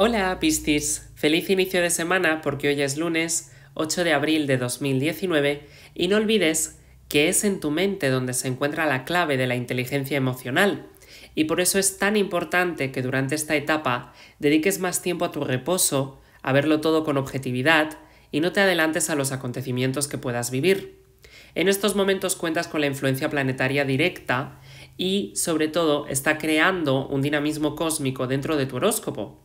Hola Piscis, feliz inicio de semana porque hoy es lunes 8 de abril de 2019 y no olvides que es en tu mente donde se encuentra la clave de la inteligencia emocional y por eso es tan importante que durante esta etapa dediques más tiempo a tu reposo, a verlo todo con objetividad y no te adelantes a los acontecimientos que puedas vivir. En estos momentos cuentas con la influencia planetaria directa y sobre todo está creando un dinamismo cósmico dentro de tu horóscopo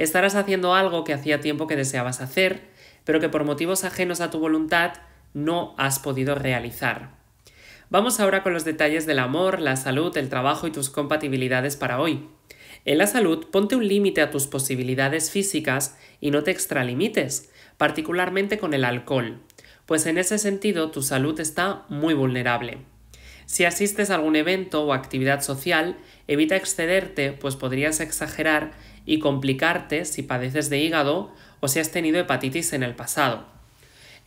Estarás haciendo algo que hacía tiempo que deseabas hacer, pero que por motivos ajenos a tu voluntad no has podido realizar. Vamos ahora con los detalles del amor, la salud, el trabajo y tus compatibilidades para hoy. En la salud, ponte un límite a tus posibilidades físicas y no te extralimites, particularmente con el alcohol, pues en ese sentido tu salud está muy vulnerable. Si asistes a algún evento o actividad social, evita excederte, pues podrías exagerar y complicarte si padeces de hígado o si has tenido hepatitis en el pasado.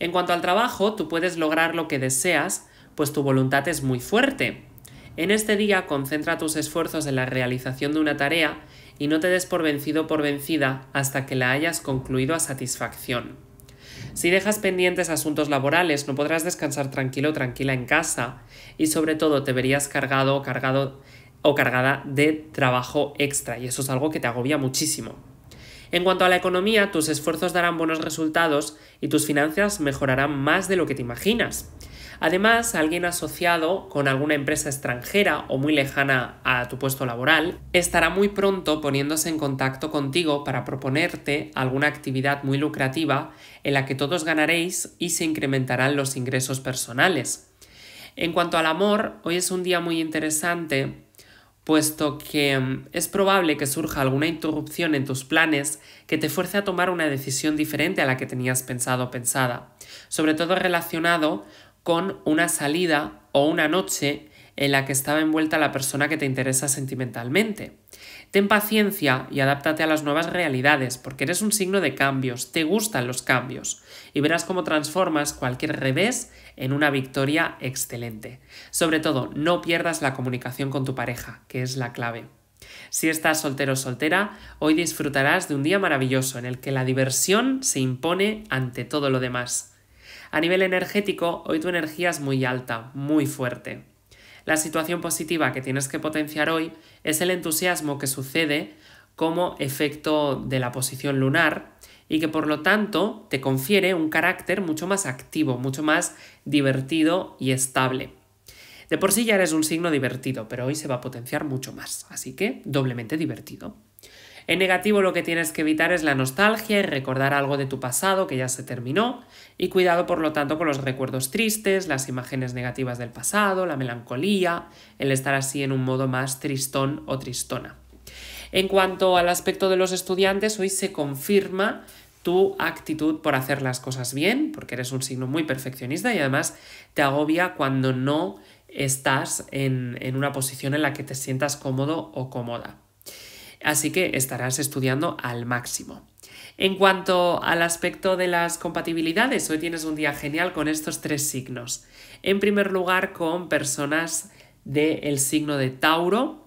En cuanto al trabajo, tú puedes lograr lo que deseas, pues tu voluntad es muy fuerte. En este día concentra tus esfuerzos en la realización de una tarea y no te des por vencido por vencida hasta que la hayas concluido a satisfacción. Si dejas pendientes asuntos laborales, no podrás descansar tranquilo o tranquila en casa y sobre todo te verías cargado o cargado o cargada de trabajo extra y eso es algo que te agobia muchísimo. En cuanto a la economía, tus esfuerzos darán buenos resultados y tus finanzas mejorarán más de lo que te imaginas. Además, alguien asociado con alguna empresa extranjera o muy lejana a tu puesto laboral estará muy pronto poniéndose en contacto contigo para proponerte alguna actividad muy lucrativa en la que todos ganaréis y se incrementarán los ingresos personales. En cuanto al amor, hoy es un día muy interesante puesto que mm, es probable que surja alguna interrupción en tus planes que te fuerce a tomar una decisión diferente a la que tenías pensado o pensada, sobre todo relacionado con una salida o una noche en la que estaba envuelta la persona que te interesa sentimentalmente. Ten paciencia y adáptate a las nuevas realidades, porque eres un signo de cambios, te gustan los cambios, y verás cómo transformas cualquier revés en una victoria excelente. Sobre todo, no pierdas la comunicación con tu pareja, que es la clave. Si estás soltero o soltera, hoy disfrutarás de un día maravilloso en el que la diversión se impone ante todo lo demás. A nivel energético, hoy tu energía es muy alta, muy fuerte. La situación positiva que tienes que potenciar hoy es el entusiasmo que sucede como efecto de la posición lunar y que por lo tanto te confiere un carácter mucho más activo, mucho más divertido y estable. De por sí ya eres un signo divertido, pero hoy se va a potenciar mucho más, así que doblemente divertido. En negativo lo que tienes que evitar es la nostalgia y recordar algo de tu pasado que ya se terminó y cuidado por lo tanto con los recuerdos tristes, las imágenes negativas del pasado, la melancolía, el estar así en un modo más tristón o tristona. En cuanto al aspecto de los estudiantes, hoy se confirma tu actitud por hacer las cosas bien, porque eres un signo muy perfeccionista y además te agobia cuando no estás en, en una posición en la que te sientas cómodo o cómoda así que estarás estudiando al máximo. En cuanto al aspecto de las compatibilidades, hoy tienes un día genial con estos tres signos. En primer lugar, con personas del signo de Tauro.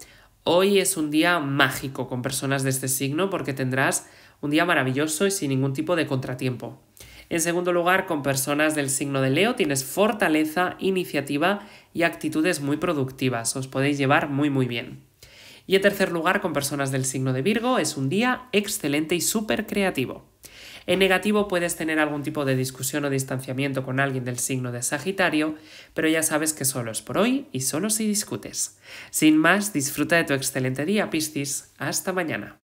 Hoy es un día mágico con personas de este signo porque tendrás un día maravilloso y sin ningún tipo de contratiempo. En segundo lugar, con personas del signo de Leo tienes fortaleza, iniciativa y actitudes muy productivas. Os podéis llevar muy muy bien. Y en tercer lugar, con personas del signo de Virgo, es un día excelente y súper creativo. En negativo puedes tener algún tipo de discusión o distanciamiento con alguien del signo de Sagitario, pero ya sabes que solo es por hoy y solo si discutes. Sin más, disfruta de tu excelente día, Piscis. Hasta mañana.